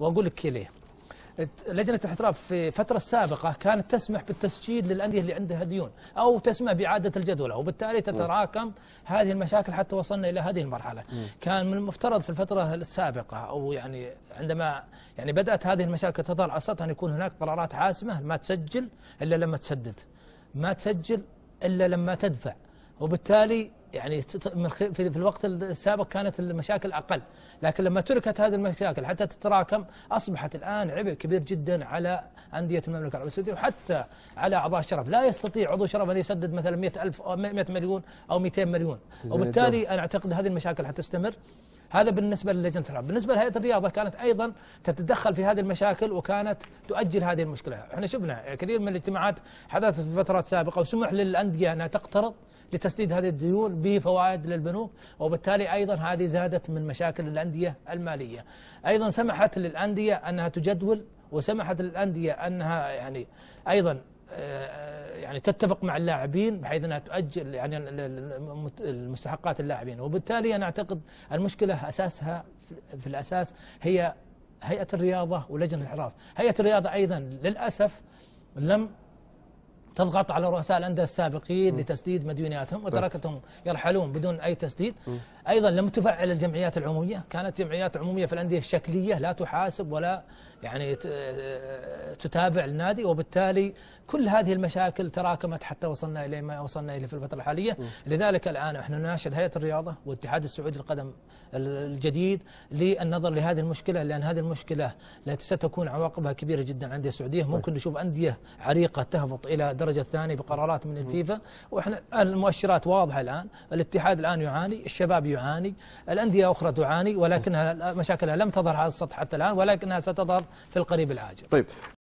واقول لك ليه لجنة الاحتراف في فترة السابقه كانت تسمح بالتسجيل للأندية اللي عندها ديون أو تسمح بإعادة الجدولة وبالتالي تتراكم هذه المشاكل حتى وصلنا إلى هذه المرحلة كان من المفترض في الفترة السابقة أو يعني عندما يعني بدأت هذه المشاكل تظهر على السطح أن يكون هناك قرارات حاسمة ما تسجل إلا لما تسدد ما تسجل إلا لما تدفع وبالتالي يعني في الوقت السابق كانت المشاكل اقل، لكن لما تركت هذه المشاكل حتى تتراكم اصبحت الان عبء كبير جدا على انديه المملكه العربيه السعوديه وحتى على اعضاء الشرف، لا يستطيع عضو شرف ان يسدد مثلا 100000 او 100 مليون او 200 مليون، وبالتالي انا اعتقد هذه المشاكل حتستمر هذا بالنسبة للجنة العرب بالنسبة لهيئة الرياضة كانت أيضا تتدخل في هذه المشاكل وكانت تؤجل هذه المشكلة احنا شفنا كثير من الاجتماعات حدثت في فترات سابقة وسمح للأندية أنها تقترض لتسديد هذه الديون بفوائد للبنوك وبالتالي أيضا هذه زادت من مشاكل الأندية المالية أيضا سمحت للأندية أنها تجدول وسمحت للأندية أنها يعني أيضا آه، يعني تتفق مع اللاعبين بحيث انها تؤجل يعني المستحقات اللاعبين وبالتالي انا اعتقد المشكله اساسها في الاساس هي هيئه الرياضه ولجنه الاحراف هيئه الرياضه ايضا للاسف لم تضغط على رؤساء الانديه السابقين لتسديد مديوناتهم وتركتهم يرحلون بدون اي تسديد ايضا لم تفعل الجمعيات العموميه كانت جمعيات عموميه في الانديه الشكليه لا تحاسب ولا يعني تتابع النادي وبالتالي كل هذه المشاكل تراكمت حتى وصلنا الى ما وصلنا اليه في الفتره الحاليه لذلك الان احنا نناشد هيئه الرياضه والاتحاد السعودي للقدم الجديد للنظر لهذه المشكله لان هذه المشكله ستكون عواقبها كبيره جدا عند السعوديه ممكن نشوف انديه عريقه تهبط الى درجه الدرجه الثانيه بقرارات من الفيفا واحنا المؤشرات واضحه الان الاتحاد الان يعاني الشباب يعاني الانديه اخرى تعاني ولكنها مشاكلها لم تظهر على السطح حتى الان ولكنها ستظهر في القريب العاجل طيب